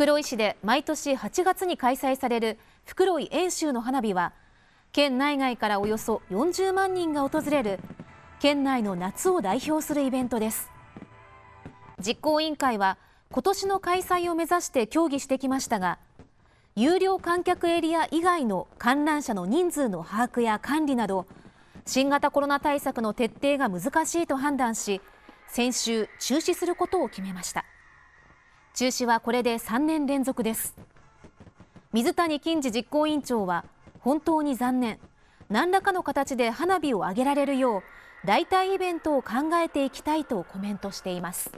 袋井市で毎年8月に開催される袋井遠州の花火は県内外からおよそ40万人が訪れる県内の夏を代表するイベントです実行委員会は今年の開催を目指して協議してきましたが有料観客エリア以外の観覧車の人数の把握や管理など新型コロナ対策の徹底が難しいと判断し先週中止することを決めました。中止はこれで3年連続です水谷金次実行委員長は本当に残念何らかの形で花火を上げられるよう代替イベントを考えていきたいとコメントしています。